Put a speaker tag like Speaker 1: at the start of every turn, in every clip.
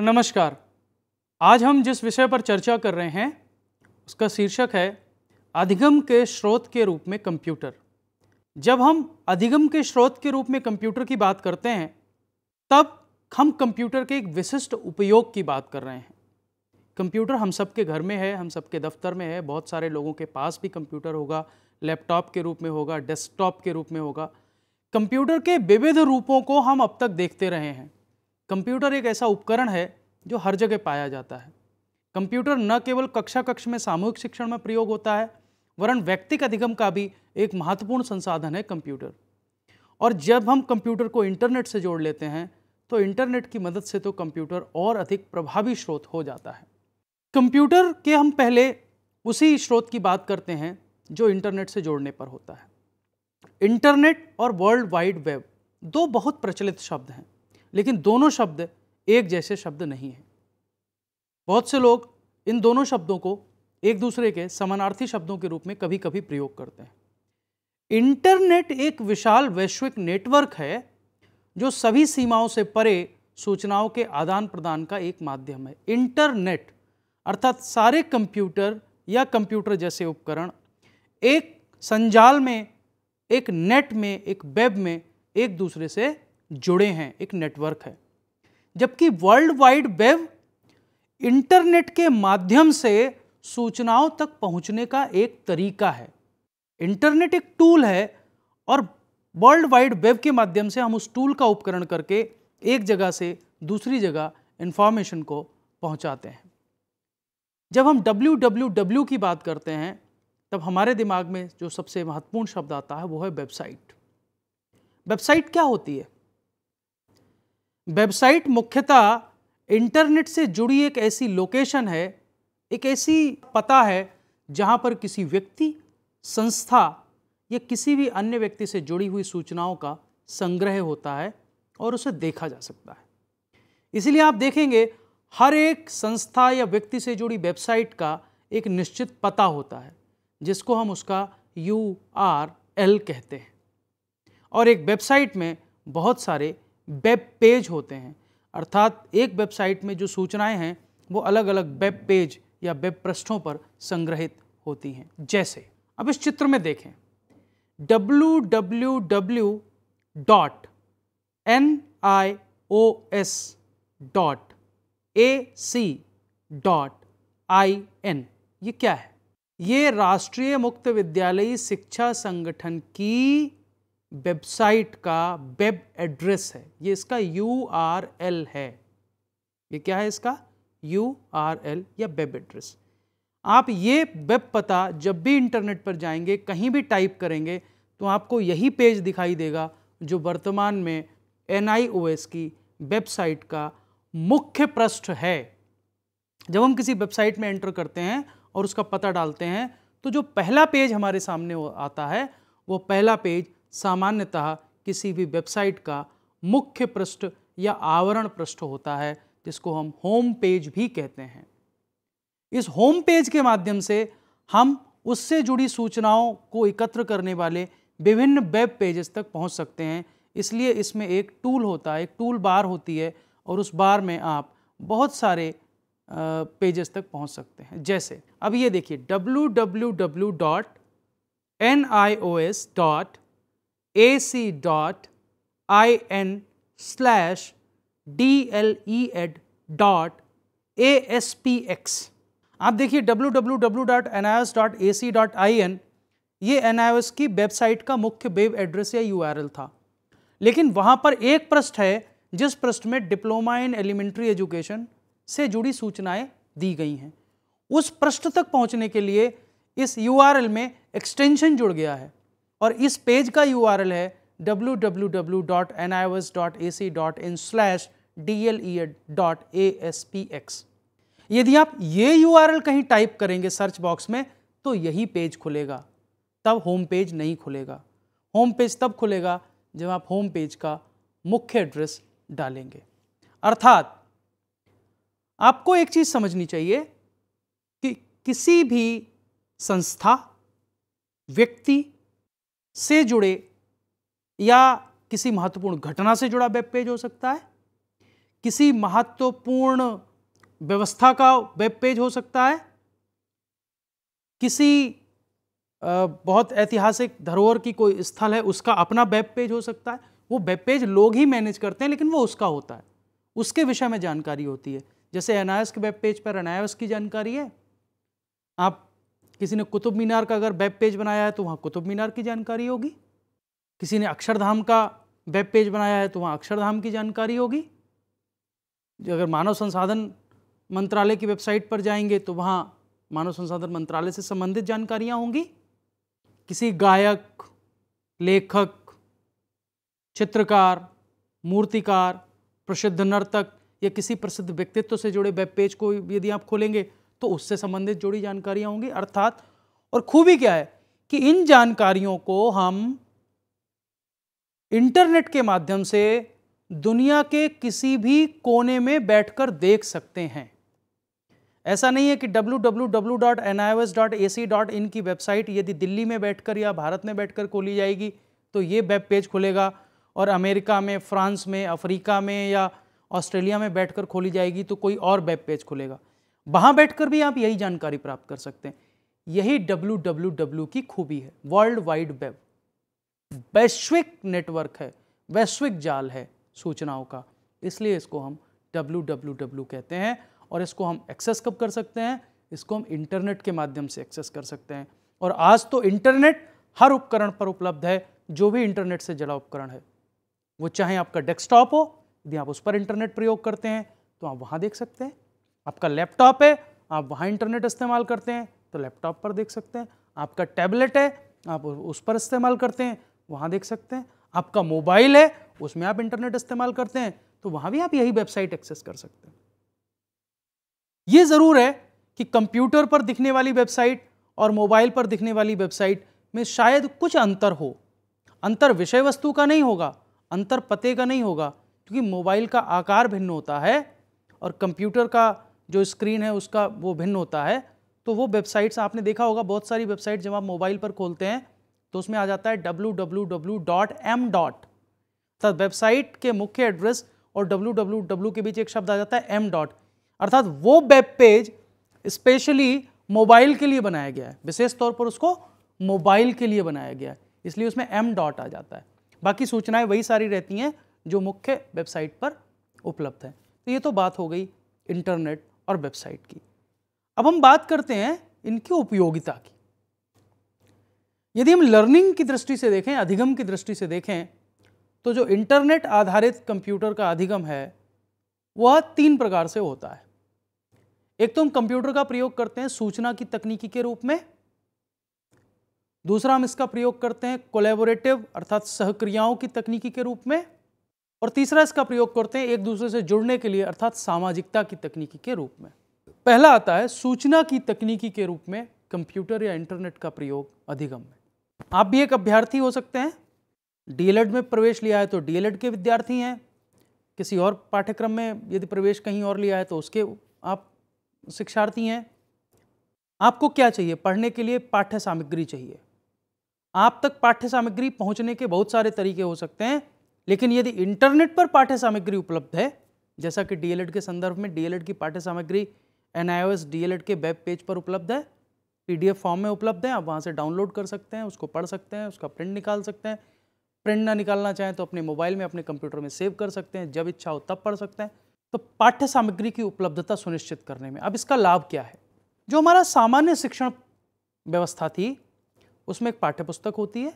Speaker 1: नमस्कार आज हम जिस विषय पर चर्चा कर रहे हैं उसका शीर्षक है अधिगम के स्रोत के रूप में कंप्यूटर जब हम अधिगम के स्रोत के रूप में कंप्यूटर की बात करते हैं तब हम कंप्यूटर के एक विशिष्ट उपयोग की बात कर रहे हैं कंप्यूटर हम सब के घर में है हम सब के दफ्तर में है बहुत सारे लोगों के पास भी कंप्यूटर होगा लैपटॉप के रूप में होगा डेस्कटॉप के रूप में होगा कंप्यूटर के विविध रूपों को हम अब तक देखते रहे हैं कंप्यूटर एक ऐसा उपकरण है जो हर जगह पाया जाता है कंप्यूटर न केवल कक्षा कक्ष में सामूहिक शिक्षण में प्रयोग होता है वरन व्यक्तिक अधिगम का भी एक महत्वपूर्ण संसाधन है कंप्यूटर और जब हम कंप्यूटर को इंटरनेट से जोड़ लेते हैं तो इंटरनेट की मदद से तो कंप्यूटर और अधिक प्रभावी स्रोत हो जाता है कंप्यूटर के हम पहले उसी स्रोत की बात करते हैं जो इंटरनेट से जोड़ने पर होता है इंटरनेट और वर्ल्ड वाइड वेब दो बहुत प्रचलित शब्द हैं लेकिन दोनों शब्द एक जैसे शब्द नहीं हैं बहुत से लोग इन दोनों शब्दों को एक दूसरे के समानार्थी शब्दों के रूप में कभी कभी प्रयोग करते हैं इंटरनेट एक विशाल वैश्विक नेटवर्क है जो सभी सीमाओं से परे सूचनाओं के आदान प्रदान का एक माध्यम है इंटरनेट अर्थात सारे कंप्यूटर या कंप्यूटर जैसे उपकरण एक संजाल में एक नेट में एक वेब में एक दूसरे से जुड़े हैं एक नेटवर्क है जबकि वर्ल्ड वाइड वेब इंटरनेट के माध्यम से सूचनाओं तक पहुंचने का एक तरीका है इंटरनेट एक टूल है और वर्ल्ड वाइड वेब के माध्यम से हम उस टूल का उपकरण करके एक जगह से दूसरी जगह इन्फॉर्मेशन को पहुंचाते हैं जब हम डब्ल्यू की बात करते हैं तब हमारे दिमाग में जो सबसे महत्वपूर्ण शब्द आता है वो है वेबसाइट वेबसाइट क्या होती है वेबसाइट मुख्यतः इंटरनेट से जुड़ी एक ऐसी लोकेशन है एक ऐसी पता है जहाँ पर किसी व्यक्ति संस्था या किसी भी अन्य व्यक्ति से जुड़ी हुई सूचनाओं का संग्रह होता है और उसे देखा जा सकता है इसलिए आप देखेंगे हर एक संस्था या व्यक्ति से जुड़ी वेबसाइट का एक निश्चित पता होता है जिसको हम उसका यू आर एल कहते हैं और एक वेबसाइट में बहुत सारे वेब पेज होते हैं अर्थात एक वेबसाइट में जो सूचनाएं हैं वो अलग अलग वेब पेज या वेब पृष्ठों पर संग्रहित होती हैं जैसे अब इस चित्र में देखें W W W dot N I O S dot A C dot I N ये क्या है ये राष्ट्रीय मुक्त विद्यालयी शिक्षा संगठन की वेबसाइट का वेब एड्रेस है ये इसका यू आर एल है ये क्या है इसका यू आर एल या वेब एड्रेस आप ये वेब पता जब भी इंटरनेट पर जाएंगे कहीं भी टाइप करेंगे तो आपको यही पेज दिखाई देगा जो वर्तमान में एन की वेबसाइट का मुख्य पृष्ठ है जब हम किसी वेबसाइट में एंटर करते हैं और उसका पता डालते हैं तो जो पहला पेज हमारे सामने आता है वो पहला पेज सामान्यतः किसी भी वेबसाइट का मुख्य पृष्ठ या आवरण पृष्ठ होता है जिसको हम होम पेज भी कहते हैं इस होम पेज के माध्यम से हम उससे जुड़ी सूचनाओं को एकत्र करने वाले विभिन्न वेब पेजेस तक पहुंच सकते हैं इसलिए इसमें एक टूल होता है एक टूल बार होती है और उस बार में आप बहुत सारे पेजेस तक पहुंच सकते हैं जैसे अब ये देखिए W W W dot N I O S dot ac dot in slash dled e dot aspx आप देखिए एन ये एस की वेबसाइट का मुख्य वेब एड्रेस या यूआरएल था लेकिन वहाँ पर एक पृष्ठ है जिस पृष्ठ में डिप्लोमा इन एलिमेंट्री एजुकेशन से जुड़ी सूचनाएं दी गई हैं उस पृष्ठ तक पहुँचने के लिए इस यूआरएल में एक्सटेंशन जुड़ गया है और इस पेज का यू है W W W dot N dot A C dot in slash dot A S P X यदि आप ये यू कहीं टाइप करेंगे सर्च बॉक्स में तो यही पेज खुलेगा तब होम पेज नहीं खुलेगा होम पेज तब खुलेगा जब आप होम पेज का मुख्य एड्रेस डालेंगे अर्थात आपको एक चीज़ समझनी चाहिए कि किसी भी संस्था व्यक्ति से जुड़े या किसी महत्वपूर्ण घटना से जुड़ा वेब पेज हो सकता है किसी महत्वपूर्ण व्यवस्था का वेब पेज हो सकता है किसी बहुत ऐतिहासिक धरोहर की कोई स्थल है उसका अपना वेब पेज हो सकता है वो वेब पेज लोग ही मैनेज करते हैं लेकिन वो उसका होता है उसके विषय में जानकारी होती है जैसे एनआईएस के वेब पेज पर एनआईएस की जानकारी है आप किसी ने कुतुब मीनार का अगर वेब पेज बनाया है तो वहाँ कुतुब मीनार की जानकारी होगी किसी ने अक्षरधाम का वेब पेज बनाया है तो वहाँ अक्षरधाम की जानकारी होगी जो अगर मानव संसाधन मंत्रालय की वेबसाइट पर जाएंगे तो वहाँ मानव संसाधन मंत्रालय से संबंधित जानकारियाँ होंगी किसी गायक लेखक चित्रकार मूर्तिकार प्रसिद्ध नर्तक या किसी प्रसिद्ध व्यक्तित्व से जुड़े वेब पेज को यदि आप खोलेंगे तो उससे संबंधित जुड़ी जानकारियाँ होंगी अर्थात और खूबी क्या है कि इन जानकारियों को हम इंटरनेट के माध्यम से दुनिया के किसी भी कोने में बैठकर देख सकते हैं ऐसा नहीं है कि www.nios.ac.in की वेबसाइट यदि दिल्ली में बैठकर या भारत में बैठकर खोली जाएगी तो ये वेब पेज खुलेगा और अमेरिका में फ्रांस में अफ्रीका में या ऑस्ट्रेलिया में बैठकर खोली जाएगी तो कोई और वेब पेज खुलेगा वहाँ बैठकर भी आप यही जानकारी प्राप्त कर सकते हैं यही डब्ल्यू की खूबी है वर्ल्ड वाइड वेब वैश्विक नेटवर्क है वैश्विक जाल है सूचनाओं का इसलिए इसको हम डब्ल्यू कहते हैं और इसको हम एक्सेस कब कर सकते हैं इसको हम इंटरनेट के माध्यम से एक्सेस कर सकते हैं और आज तो इंटरनेट हर उपकरण पर उपलब्ध है जो भी इंटरनेट से जुड़ा उपकरण है वो चाहे आपका डेस्कटॉप हो यदि आप उस पर इंटरनेट प्रयोग करते हैं तो आप वहाँ देख सकते हैं आपका लैपटॉप है आप वहाँ इंटरनेट इस्तेमाल करते हैं तो लैपटॉप पर देख सकते हैं आपका टैबलेट है आप उस पर इस्तेमाल करते हैं वहाँ देख सकते हैं आपका मोबाइल है उसमें आप इंटरनेट इस्तेमाल करते हैं तो वहाँ भी आप यही वेबसाइट एक्सेस कर सकते हैं ये ज़रूर है कि कंप्यूटर पर दिखने वाली वेबसाइट और मोबाइल पर दिखने वाली वेबसाइट में शायद कुछ अंतर हो अंतर विषय वस्तु का नहीं होगा अंतर पते का नहीं होगा क्योंकि मोबाइल का आकार भिन्न होता है और कंप्यूटर का जो स्क्रीन है उसका वो भिन्न होता है तो वो वेबसाइट्स आपने देखा होगा बहुत सारी वेबसाइट जब आप मोबाइल पर खोलते हैं तो उसमें आ जाता है W W W dot M dot अर्थात वेबसाइट के मुख्य एड्रेस और डब्ल्यू डब्ल्यू डब्लू के बीच एक शब्द आ जाता है एम डॉट अर्थात वो वेब पेज स्पेशली मोबाइल के लिए बनाया गया है विशेष तौर पर उसको मोबाइल के लिए बनाया गया है इसलिए उसमें एम डॉट आ जाता है बाकी सूचनाएं वही सारी रहती हैं जो मुख्य वेबसाइट पर उपलब्ध हैं तो ये तो बात हो गई इंटरनेट और वेबसाइट की अब हम बात करते हैं इनकी उपयोगिता की यदि हम लर्निंग की दृष्टि से देखें अधिगम की दृष्टि से देखें तो जो इंटरनेट आधारित कंप्यूटर का अधिगम है वह तीन प्रकार से होता है एक तो हम कंप्यूटर का प्रयोग करते हैं सूचना की तकनीकी के रूप में दूसरा हम इसका प्रयोग करते हैं कोलेबोरेटिव अर्थात सहक्रियाओं की तकनीकी के रूप में और तीसरा इसका प्रयोग करते हैं एक दूसरे से जुड़ने के लिए अर्थात सामाजिकता की तकनीकी के रूप में पहला आता है सूचना की तकनीकी के रूप में कंप्यूटर या इंटरनेट का प्रयोग अधिगम में आप भी एक अभ्यर्थी हो सकते हैं डीएलएड में प्रवेश लिया है तो डीएलएड के विद्यार्थी हैं किसी और पाठ्यक्रम में यदि प्रवेश कहीं और लिया है तो उसके आप शिक्षार्थी हैं आपको क्या चाहिए पढ़ने के लिए पाठ्य सामग्री चाहिए आप तक पाठ्य सामग्री पहुंचने के बहुत सारे तरीके हो सकते हैं लेकिन यदि इंटरनेट पर पाठ्य सामग्री उपलब्ध है जैसा कि डीएलएड के संदर्भ में डीएलएड की पाठ्य सामग्री एनआईओएस डीएलएड के वेब पेज पर उपलब्ध है पीडीएफ फॉर्म में उपलब्ध है आप वहाँ से डाउनलोड कर सकते हैं उसको पढ़ सकते हैं उसका प्रिंट निकाल सकते हैं प्रिंट ना निकालना चाहें तो अपने मोबाइल में अपने कंप्यूटर में सेव कर सकते हैं जब इच्छा हो तब पढ़ सकते हैं तो पाठ्य सामग्री की उपलब्धता सुनिश्चित करने में अब इसका लाभ क्या है जो हमारा सामान्य शिक्षण व्यवस्था थी उसमें एक पाठ्यपुस्तक होती है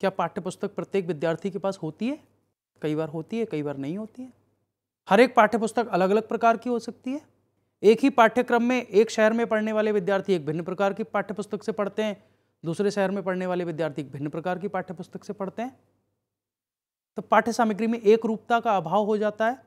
Speaker 1: क्या पाठ्यपुस्तक प्रत्येक विद्यार्थी के पास होती है कई बार होती है कई बार नहीं होती है हर एक पाठ्यपुस्तक अलग अलग प्रकार की हो सकती है एक ही पाठ्यक्रम में एक शहर में पढ़ने वाले विद्यार्थी एक भिन्न प्रकार की पुस्तक से पढ़ते हैं दूसरे शहर में पढ़ने वाले विद्यार्थी भिन्न प्रकार की पुस्तक से पढ़ते हैं तो पाठ्य सामग्री में एक रूपता का अभाव हो जाता है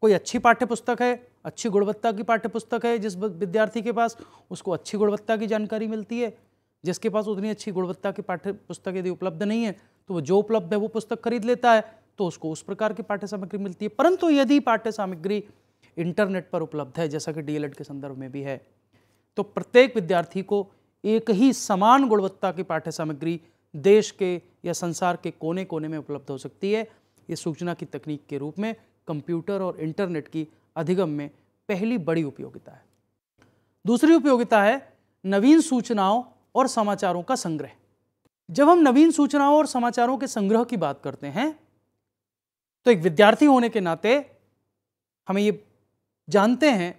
Speaker 1: कोई अच्छी पाठ्यपुस्तक है अच्छी गुणवत्ता की पाठ्यपुस्तक है जिस विद्यार्थी के पास उसको अच्छी गुणवत्ता की जानकारी मिलती है जिसके पास उतनी अच्छी गुणवत्ता की पाठ्य पुस्तक यदि उपलब्ध नहीं है तो वो जो उपलब्ध है वो पुस्तक खरीद लेता है तो उसको उस प्रकार की पाठ्य सामग्री मिलती है परंतु यदि पाठ्य सामग्री इंटरनेट पर उपलब्ध है जैसा कि डीएलएड के संदर्भ में भी है तो प्रत्येक विद्यार्थी को एक ही समान गुणवत्ता की पाठ्य सामग्री देश के या संसार के कोने कोने में उपलब्ध हो सकती है ये सूचना की तकनीक के रूप में कंप्यूटर और इंटरनेट की अधिगम में पहली बड़ी उपयोगिता है दूसरी उपयोगिता है नवीन सूचनाओं और समाचारों का संग्रह जब हम नवीन सूचनाओं और समाचारों के संग्रह की बात करते हैं तो एक विद्यार्थी होने के नाते हमें ये जानते हैं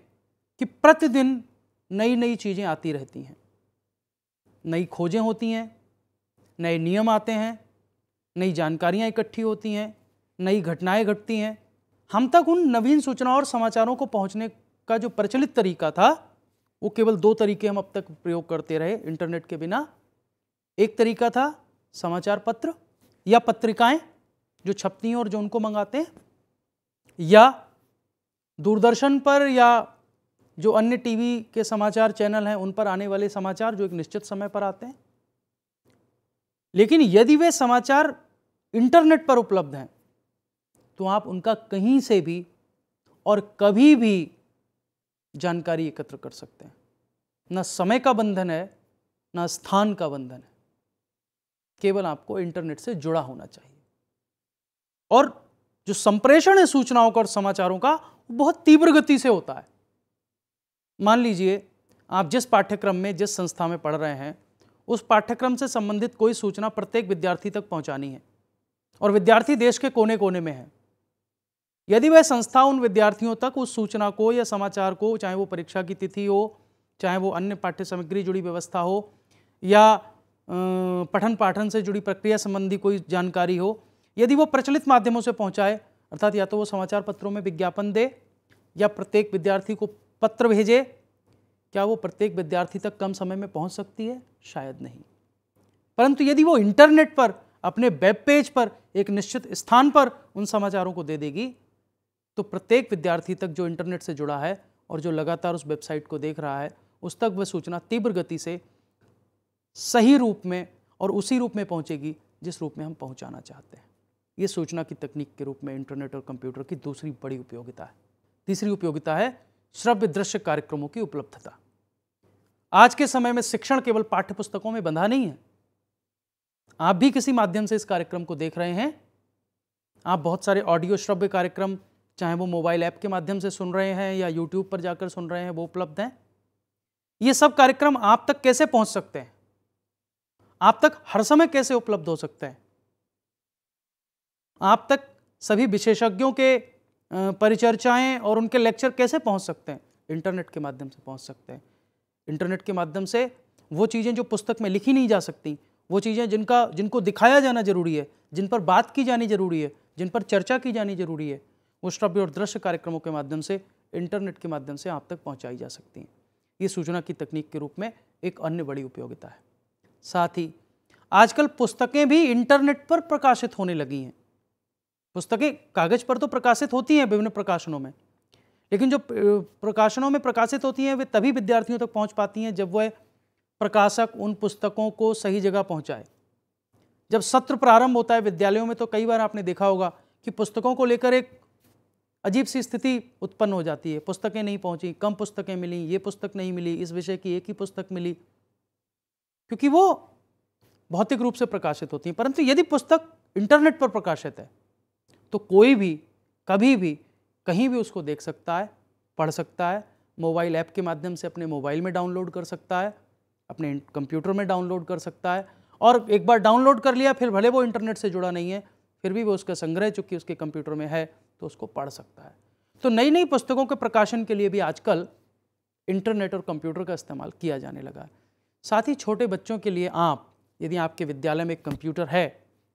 Speaker 1: कि प्रतिदिन नई नई चीज़ें आती रहती हैं नई खोजें होती हैं नए नियम आते हैं नई जानकारियाँ इकट्ठी होती हैं नई घटनाएं घटती हैं हम तक उन नवीन सूचनाओं और समाचारों को पहुंचने का जो प्रचलित तरीका था वो केवल दो तरीके हम अब तक प्रयोग करते रहे इंटरनेट के बिना एक तरीका था समाचार पत्र या पत्रिकाएं जो छपती हैं और जो उनको मंगाते हैं या दूरदर्शन पर या जो अन्य टीवी के समाचार चैनल हैं उन पर आने वाले समाचार जो एक निश्चित समय पर आते हैं लेकिन यदि वे समाचार इंटरनेट पर उपलब्ध हैं तो आप उनका कहीं से भी और कभी भी जानकारी एकत्र कर सकते हैं ना समय का बंधन है ना स्थान का बंधन है केवल आपको इंटरनेट से जुड़ा होना चाहिए और जो संप्रेषण है सूचनाओं का और समाचारों का बहुत तीव्र गति से होता है मान लीजिए आप जिस पाठ्यक्रम में जिस संस्था में पढ़ रहे हैं उस पाठ्यक्रम से संबंधित कोई सूचना प्रत्येक विद्यार्थी तक पहुंचानी है और विद्यार्थी देश के कोने कोने में है यदि वह संस्था उन विद्यार्थियों तक उस सूचना को या समाचार को चाहे वो परीक्षा की तिथि हो चाहे वो अन्य पाठ्य सामग्री जुड़ी व्यवस्था हो या पठन पाठन से जुड़ी प्रक्रिया संबंधी कोई जानकारी हो यदि वो प्रचलित माध्यमों से पहुंचाए अर्थात या तो वो समाचार पत्रों में विज्ञापन दे या प्रत्येक विद्यार्थी को पत्र भेजे क्या वो प्रत्येक विद्यार्थी तक कम समय में पहुंच सकती है शायद नहीं परंतु यदि वो इंटरनेट पर अपने वेब पेज पर एक निश्चित स्थान पर उन समाचारों को दे देगी तो प्रत्येक विद्यार्थी तक जो इंटरनेट से जुड़ा है और जो लगातार उस वेबसाइट को देख रहा है उस तक वह सूचना तीव्र गति से सही रूप में और उसी रूप में पहुंचेगी जिस रूप में हम पहुंचाना चाहते हैं ये सूचना की तकनीक के रूप में इंटरनेट और कंप्यूटर की दूसरी बड़ी उपयोगिता है तीसरी उपयोगिता है श्रव्य दृश्य कार्यक्रमों की उपलब्धता आज के समय में शिक्षण केवल पाठ्य पुस्तकों में बंधा नहीं है आप भी किसी माध्यम से इस कार्यक्रम को देख रहे हैं आप बहुत सारे ऑडियो श्रव्य कार्यक्रम चाहे वो मोबाइल ऐप के माध्यम से सुन रहे हैं या यूट्यूब पर जाकर सुन रहे हैं वो उपलब्ध हैं ये सब कार्यक्रम आप तक कैसे पहुंच सकते हैं आप तक हर समय कैसे उपलब्ध हो सकते हैं आप तक सभी विशेषज्ञों के परिचर्चाएं और उनके लेक्चर कैसे पहुंच सकते हैं इंटरनेट के माध्यम से पहुंच सकते हैं इंटरनेट के माध्यम से वो चीज़ें जो पुस्तक में लिखी नहीं जा सकती वो चीज़ें जिनका जिनको दिखाया जाना जरूरी है जिन पर बात की जानी जरूरी है जिन पर चर्चा की जानी जरूरी है वो श्रव्य और दृश्य कार्यक्रमों के माध्यम से इंटरनेट के माध्यम से आप तक पहुँचाई जा सकती हैं ये सूचना की तकनीक के रूप में एक अन्य बड़ी उपयोगिता है साथ ही आजकल पुस्तकें भी इंटरनेट पर प्रकाशित होने लगी हैं पुस्तकें कागज पर तो प्रकाशित होती हैं विभिन्न प्रकाशनों में लेकिन जो प्रकाशनों में प्रकाशित होती हैं वे तभी विद्यार्थियों तक तो पहुंच पाती हैं जब वह प्रकाशक उन पुस्तकों को सही जगह पहुंचाए जब सत्र प्रारंभ होता है विद्यालयों में तो कई बार आपने देखा होगा कि पुस्तकों को लेकर एक अजीब सी स्थिति उत्पन्न हो जाती है पुस्तकें नहीं पहुंची कम पुस्तकें मिली ये पुस्तक नहीं मिली इस विषय की एक ही पुस्तक मिली क्योंकि वो भौतिक रूप से प्रकाशित होती हैं परंतु यदि पुस्तक इंटरनेट पर प्रकाशित है तो कोई भी कभी भी कहीं भी उसको देख सकता है पढ़ सकता है मोबाइल ऐप के माध्यम से अपने मोबाइल में डाउनलोड कर सकता है अपने कंप्यूटर में डाउनलोड कर सकता है और एक बार डाउनलोड कर लिया फिर भले वो इंटरनेट से जुड़ा नहीं है फिर भी वो उसका संग्रह चूंकि उसके कंप्यूटर में है तो उसको पढ़ सकता है तो नई नई पुस्तकों के प्रकाशन के लिए भी आजकल इंटरनेट और कंप्यूटर का इस्तेमाल किया जाने लगा है साथ ही छोटे बच्चों के लिए आप यदि आपके विद्यालय में एक कंप्यूटर है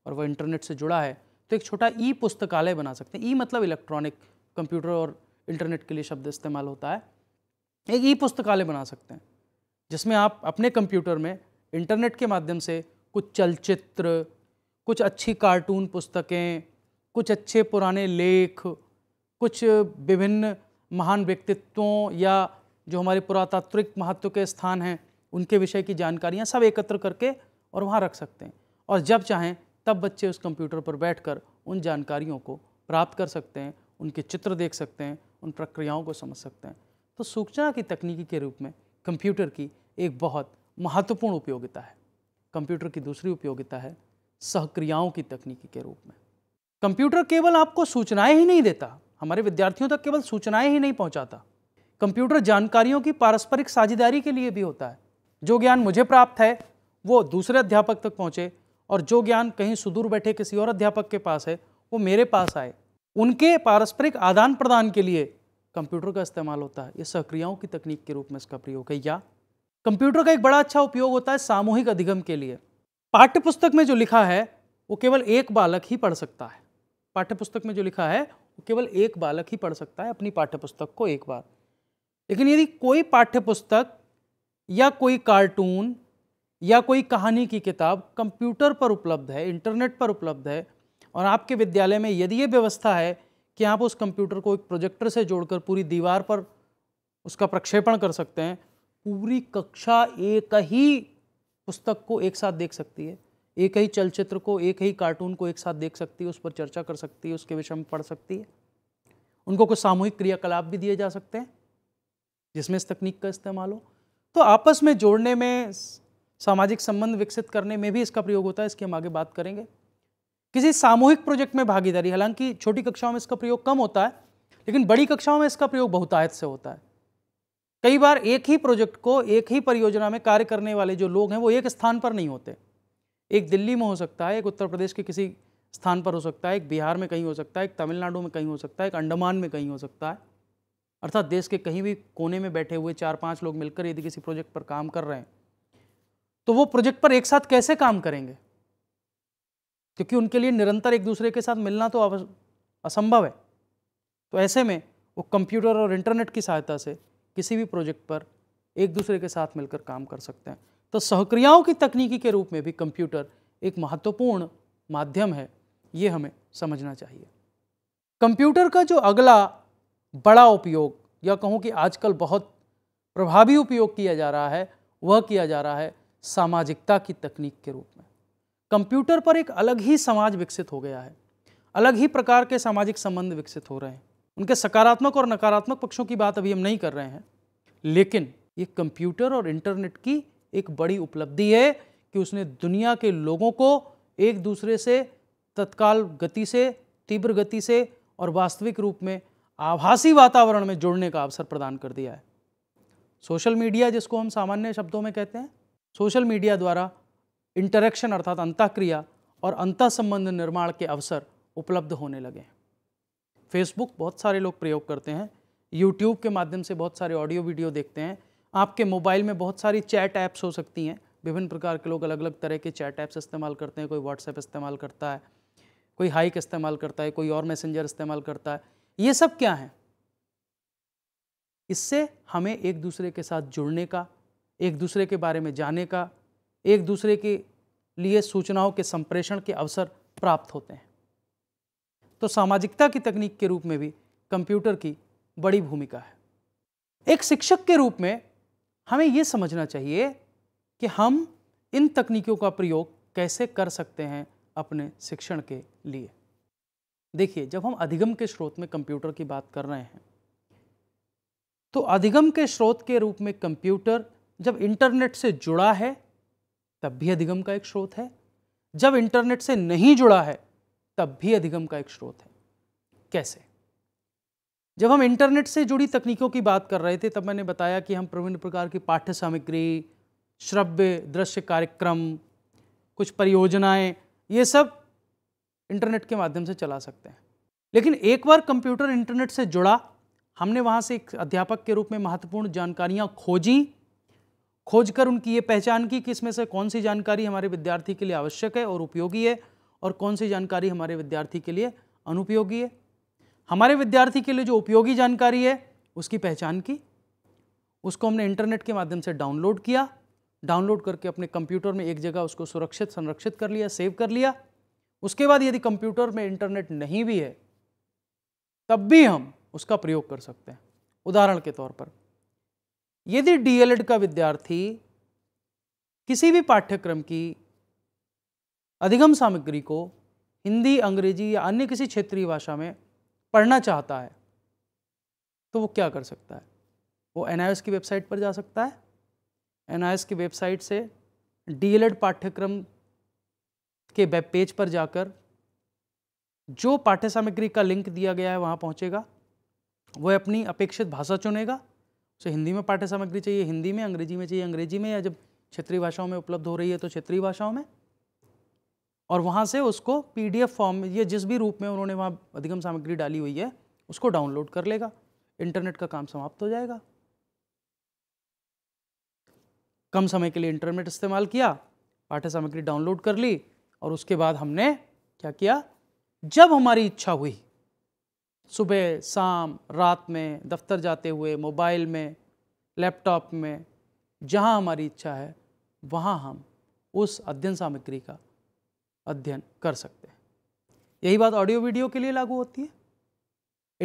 Speaker 1: और वह इंटरनेट से जुड़ा है तो एक छोटा ई पुस्तकालय बना सकते हैं ई मतलब इलेक्ट्रॉनिक कंप्यूटर और इंटरनेट के लिए शब्द इस्तेमाल होता है एक ई पुस्तकालय बना सकते हैं जिसमें आप अपने कंप्यूटर में इंटरनेट के माध्यम से कुछ चलचित्र कुछ अच्छी कार्टून पुस्तकें कुछ अच्छे पुराने लेख कुछ विभिन्न महान व्यक्तित्वों या जो हमारे पुरातात्विक महत्व के स्थान हैं उनके विषय की जानकारियाँ सब एकत्र करके और वहाँ रख सकते हैं और जब चाहें तब बच्चे उस कंप्यूटर पर बैठकर उन जानकारियों को प्राप्त कर सकते हैं उनके चित्र देख सकते हैं उन प्रक्रियाओं को समझ सकते हैं तो सूचना की तकनीकी के रूप में कंप्यूटर की एक बहुत महत्वपूर्ण उपयोगिता है कंप्यूटर की दूसरी उपयोगिता है सहक्रियाओं की तकनीकी के रूप में कंप्यूटर केवल आपको सूचनाएं ही नहीं देता हमारे विद्यार्थियों तक केवल सूचनाएं ही नहीं पहुंचाता कंप्यूटर जानकारियों की पारस्परिक साझेदारी के लिए भी होता है जो ज्ञान मुझे प्राप्त है वो दूसरे अध्यापक तक पहुंचे और जो ज्ञान कहीं सुदूर बैठे किसी और अध्यापक के पास है वो मेरे पास आए उनके पारस्परिक आदान प्रदान के लिए कंप्यूटर का इस्तेमाल होता है ये सक्रियाओं की तकनीक के रूप में इसका प्रयोग है या कंप्यूटर का एक बड़ा अच्छा उपयोग होता है सामूहिक अधिगम के लिए पाठ्यपुस्तक में जो लिखा है वो केवल एक बालक ही पढ़ सकता है पाठ्यपुस्तक में जो लिखा है वो केवल एक बालक ही पढ़ सकता है अपनी पाठ्यपुस्तक को एक बार लेकिन यदि कोई पाठ्यपुस्तक या कोई कार्टून या कोई कहानी की किताब कंप्यूटर पर उपलब्ध है इंटरनेट पर उपलब्ध है और आपके विद्यालय में यदि ये व्यवस्था है कि आप उस कंप्यूटर को एक प्रोजेक्टर से जोड़कर पूरी दीवार पर उसका प्रक्षेपण कर सकते हैं पूरी कक्षा एक ही पुस्तक को एक साथ देख सकती है एक ही चलचित्र को एक ही कार्टून को एक साथ देख सकती है उस पर चर्चा कर सकती है उसके विषय में पढ़ सकती है उनको कुछ सामूहिक क्रियाकलाप भी दिए जा सकते हैं जिसमें इस तकनीक का इस्तेमाल हो तो आपस में जोड़ने में सामाजिक संबंध विकसित करने में भी इसका प्रयोग होता है इसकी हम आगे बात करेंगे किसी सामूहिक प्रोजेक्ट में भागीदारी हालांकि छोटी कक्षाओं में इसका प्रयोग कम होता है लेकिन बड़ी कक्षाओं में इसका प्रयोग बहुतायत से होता है कई बार एक ही प्रोजेक्ट को एक ही परियोजना में कार्य करने वाले जो लोग हैं वो एक स्थान पर नहीं होते एक दिल्ली में हो सकता है एक उत्तर प्रदेश के किसी स्थान पर हो सकता है एक बिहार में कहीं हो सकता है एक तमिलनाडु में कहीं हो सकता है एक अंडमान में कहीं हो सकता है अर्थात देश के कहीं भी कोने में बैठे हुए चार पाँच लोग मिलकर यदि किसी प्रोजेक्ट पर काम कर रहे हैं तो वो प्रोजेक्ट पर एक साथ कैसे काम करेंगे क्योंकि उनके लिए निरंतर एक दूसरे के साथ मिलना तो असंभव है तो ऐसे में वो कंप्यूटर और इंटरनेट की सहायता से किसी भी प्रोजेक्ट पर एक दूसरे के साथ मिलकर काम कर सकते हैं तो सहक्रियाओं की तकनीकी के रूप में भी कंप्यूटर एक महत्वपूर्ण माध्यम है ये हमें समझना चाहिए कंप्यूटर का जो अगला बड़ा उपयोग या कहूँ कि आजकल बहुत प्रभावी उपयोग किया जा रहा है वह किया जा रहा है सामाजिकता की तकनीक के रूप में कंप्यूटर पर एक अलग ही समाज विकसित हो गया है अलग ही प्रकार के सामाजिक संबंध विकसित हो रहे हैं उनके सकारात्मक और नकारात्मक पक्षों की बात अभी हम नहीं कर रहे हैं लेकिन ये कंप्यूटर और इंटरनेट की एक बड़ी उपलब्धि है कि उसने दुनिया के लोगों को एक दूसरे से तत्काल गति से तीव्र गति से और वास्तविक रूप में आभासी वातावरण में जुड़ने का अवसर प्रदान कर दिया है सोशल मीडिया जिसको हम सामान्य शब्दों में कहते हैं सोशल मीडिया द्वारा इंटरेक्शन अर्थात अंतःक्रिया और अंतः संबंध निर्माण के अवसर उपलब्ध होने लगे हैं फेसबुक बहुत सारे लोग प्रयोग करते हैं यूट्यूब के माध्यम से बहुत सारे ऑडियो वीडियो देखते हैं आपके मोबाइल में बहुत सारी चैट ऐप्स हो सकती हैं विभिन्न प्रकार के लोग अलग अलग तरह के चैट ऐप्स इस्तेमाल करते हैं कोई व्हाट्सएप इस्तेमाल करता है कोई हाइक इस्तेमाल करता है कोई और मैसेंजर इस्तेमाल करता है ये सब क्या है इससे हमें एक दूसरे के साथ जुड़ने का एक दूसरे के बारे में जाने का एक दूसरे के लिए सूचनाओं के संप्रेषण के अवसर प्राप्त होते हैं तो सामाजिकता की तकनीक के रूप में भी कंप्यूटर की बड़ी भूमिका है एक शिक्षक के रूप में हमें ये समझना चाहिए कि हम इन तकनीकों का प्रयोग कैसे कर सकते हैं अपने शिक्षण के लिए देखिए जब हम अधिगम के स्रोत में कंप्यूटर की बात कर रहे हैं तो अधिगम के स्रोत के रूप में कंप्यूटर जब इंटरनेट से जुड़ा है तब भी अधिगम का एक स्रोत है जब इंटरनेट से नहीं जुड़ा है तब भी अधिगम का एक स्रोत है कैसे जब हम इंटरनेट से जुड़ी तकनीकों की बात कर रहे थे तब मैंने बताया कि हम विभिन्न प्रकार की पाठ्य सामग्री श्रव्य दृश्य कार्यक्रम कुछ परियोजनाएं ये सब इंटरनेट के माध्यम से चला सकते हैं लेकिन एक बार कंप्यूटर इंटरनेट से जुड़ा हमने वहाँ से एक अध्यापक के रूप में महत्वपूर्ण जानकारियाँ खोजी खोजकर उनकी ये पहचान की कि इसमें से कौन सी जानकारी हमारे विद्यार्थी के लिए आवश्यक है और उपयोगी है और कौन सी जानकारी हमारे विद्यार्थी के लिए अनुपयोगी है हमारे विद्यार्थी के लिए जो उपयोगी जानकारी है उसकी पहचान की उसको हमने इंटरनेट के माध्यम से डाउनलोड किया डाउनलोड करके अपने कंप्यूटर में एक जगह उसको सुरक्षित संरक्षित कर लिया सेव कर लिया उसके बाद यदि कंप्यूटर में इंटरनेट नहीं भी है तब भी हम उसका प्रयोग कर सकते हैं उदाहरण के तौर पर यदि डीएलएड का विद्यार्थी किसी भी पाठ्यक्रम की अधिगम सामग्री को हिंदी अंग्रेजी या अन्य किसी क्षेत्रीय भाषा में पढ़ना चाहता है तो वो क्या कर सकता है वो एन की वेबसाइट पर जा सकता है एन की वेबसाइट से डीएलएड पाठ्यक्रम के वेब पेज पर जाकर जो पाठ्य सामग्री का लिंक दिया गया है वहाँ पहुँचेगा वह अपनी अपेक्षित भाषा चुनेगा सो हिंदी में पाठ्य सामग्री चाहिए हिंदी में अंग्रेजी में चाहिए अंग्रेजी में या जब क्षेत्रीय भाषाओं में उपलब्ध हो रही है तो क्षेत्रीय भाषाओं में और वहाँ से उसको एफ फॉर्म या जिस भी रूप में उन्होंने वहाँ अधिगम सामग्री डाली हुई है उसको डाउनलोड कर लेगा इंटरनेट का काम समाप्त हो जाएगा कम समय के लिए इंटरनेट इस्तेमाल किया पाठ्य सामग्री डाउनलोड कर ली और उसके बाद हमने क्या किया जब हमारी इच्छा हुई सुबह शाम रात में दफ्तर जाते हुए मोबाइल में लैपटॉप में जहाँ हमारी इच्छा है वहाँ हम उस अध्ययन सामग्री का अध्ययन कर सकते हैं यही बात ऑडियो वीडियो के लिए लागू होती है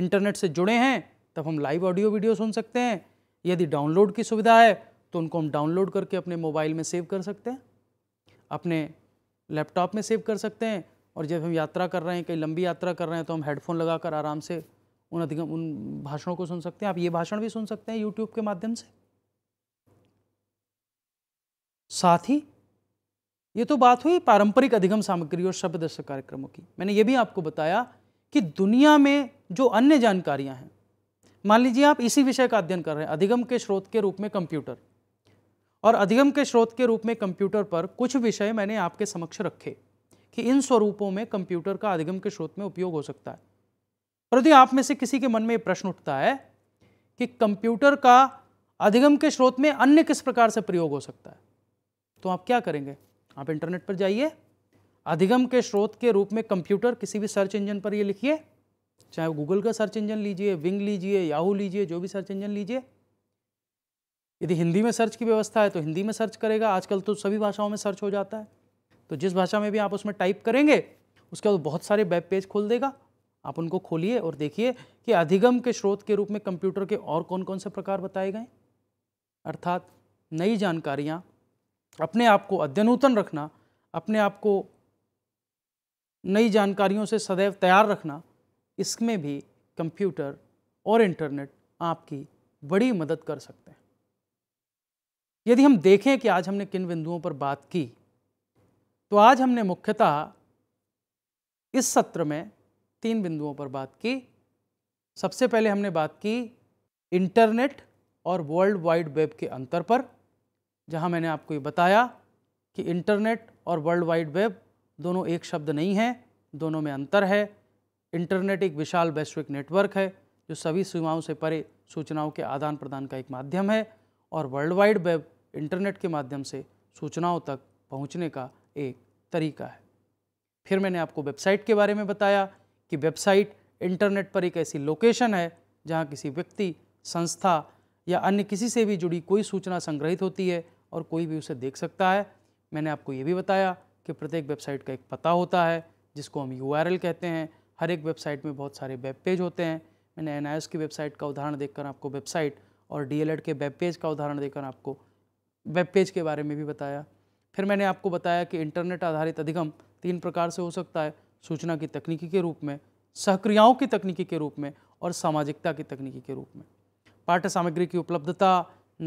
Speaker 1: इंटरनेट से जुड़े हैं तब हम लाइव ऑडियो वीडियो सुन सकते हैं यदि डाउनलोड की सुविधा है तो उनको हम डाउनलोड करके अपने मोबाइल में सेव कर सकते हैं अपने लैपटॉप में सेव कर सकते हैं और जब हम यात्रा कर रहे हैं कहीं लंबी यात्रा कर रहे हैं तो हम हेडफोन लगाकर आराम से उन अधिगम उन भाषणों को सुन सकते हैं आप ये भाषण भी सुन सकते हैं यूट्यूब के माध्यम से साथ ही ये तो बात हुई पारंपरिक अधिगम सामग्री और शब्द दर्शक कार्यक्रमों की मैंने ये भी आपको बताया कि दुनिया में जो अन्य जानकारियां हैं मान लीजिए आप इसी विषय का अध्ययन कर रहे हैं अधिगम के स्रोत के रूप में कंप्यूटर और अधिगम के स्रोत के रूप में कंप्यूटर पर कुछ विषय मैंने आपके समक्ष रखे कि इन स्वरूपों में कंप्यूटर का अधिगम के स्रोत में उपयोग हो सकता है यदि आप में से किसी के मन में प्रश्न उठता है कि कंप्यूटर का अधिगम के स्रोत में अन्य किस प्रकार से प्रयोग हो सकता है तो आप क्या करेंगे आप इंटरनेट पर जाइए अधिगम के स्रोत के रूप में कंप्यूटर किसी भी सर्च इंजन पर ये लिखिए चाहे गूगल का सर्च इंजन लीजिए विंग लीजिए याहू लीजिए जो भी सर्च इंजन लीजिए यदि हिंदी में सर्च की व्यवस्था है तो हिंदी में सर्च करेगा आजकल तो सभी भाषाओं में सर्च हो जाता है तो जिस भाषा में भी आप उसमें टाइप करेंगे उसके बाद बहुत सारे वेब पेज खोल देगा आप उनको खोलिए और देखिए कि अधिगम के स्रोत के रूप में कंप्यूटर के और कौन कौन से प्रकार बताए गए अर्थात नई जानकारियाँ अपने आप को अध्यनूतन रखना अपने आप को नई जानकारियों से सदैव तैयार रखना इसमें भी कंप्यूटर और इंटरनेट आपकी बड़ी मदद कर सकते हैं यदि हम देखें कि आज हमने किन बिंदुओं पर बात की तो आज हमने मुख्यतः इस सत्र में तीन बिंदुओं पर बात की सबसे पहले हमने बात की इंटरनेट और वर्ल्ड वाइड वेब के अंतर पर जहां मैंने आपको ये बताया कि इंटरनेट और वर्ल्ड वाइड वेब दोनों एक शब्द नहीं हैं दोनों में अंतर है इंटरनेट एक विशाल वैश्विक नेटवर्क है जो सभी सीमाओं से परे सूचनाओं के आदान प्रदान का एक माध्यम है और वर्ल्ड वाइड वेब इंटरनेट के माध्यम से सूचनाओं तक पहुंचने का एक तरीका है फिर मैंने आपको वेबसाइट के बारे में बताया कि वेबसाइट इंटरनेट पर एक ऐसी लोकेशन है जहाँ किसी व्यक्ति संस्था या अन्य किसी से भी जुड़ी कोई सूचना संग्रहित होती है और कोई भी उसे देख सकता है मैंने आपको ये भी बताया कि प्रत्येक वेबसाइट का एक पता होता है जिसको हम यू कहते हैं हर एक वेबसाइट में बहुत सारे वेब पेज होते हैं मैंने एन की वेबसाइट का उदाहरण देखकर आपको वेबसाइट और डी e के वेब पेज का उदाहरण देकर आपको वेब पेज के बारे में भी बताया फिर मैंने आपको बताया कि इंटरनेट आधारित अधिगम तीन प्रकार से हो सकता है सूचना की तकनीकी के रूप में सहक्रियाओं की तकनीकी के रूप में और सामाजिकता की तकनीकी के रूप में पाठ्य सामग्री की उपलब्धता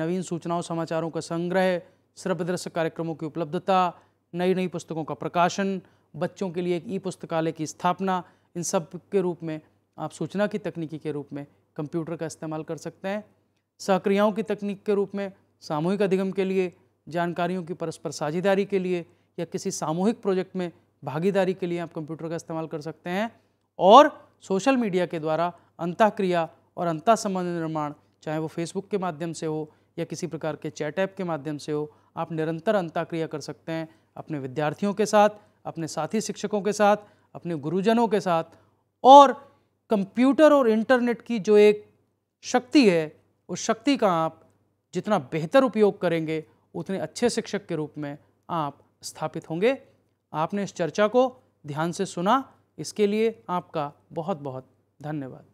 Speaker 1: नवीन सूचनाओं समाचारों का संग्रह सर्वदृश्य कार्यक्रमों की उपलब्धता नई नई पुस्तकों का प्रकाशन बच्चों के लिए एक ई पुस्तकालय की स्थापना इन सब के रूप में आप सूचना की तकनीकी के रूप में कंप्यूटर का इस्तेमाल कर सकते हैं सहक्रियाओं की तकनीक के रूप में सामूहिक अधिगम के लिए जानकारियों की परस्पर साझेदारी के लिए या किसी सामूहिक प्रोजेक्ट में भागीदारी के लिए आप कंप्यूटर का इस्तेमाल कर सकते हैं और सोशल मीडिया के द्वारा अंतः क्रिया और अंतः संबंध निर्माण चाहे वो फेसबुक के माध्यम से हो या किसी प्रकार के चैट ऐप के माध्यम से हो आप निरंतर क्रिया कर सकते हैं अपने विद्यार्थियों के साथ अपने साथी शिक्षकों के साथ अपने गुरुजनों के साथ और कंप्यूटर और इंटरनेट की जो एक शक्ति है उस शक्ति का आप जितना बेहतर उपयोग करेंगे उतने अच्छे शिक्षक के रूप में आप स्थापित होंगे आपने इस चर्चा को ध्यान से सुना इसके लिए आपका बहुत बहुत धन्यवाद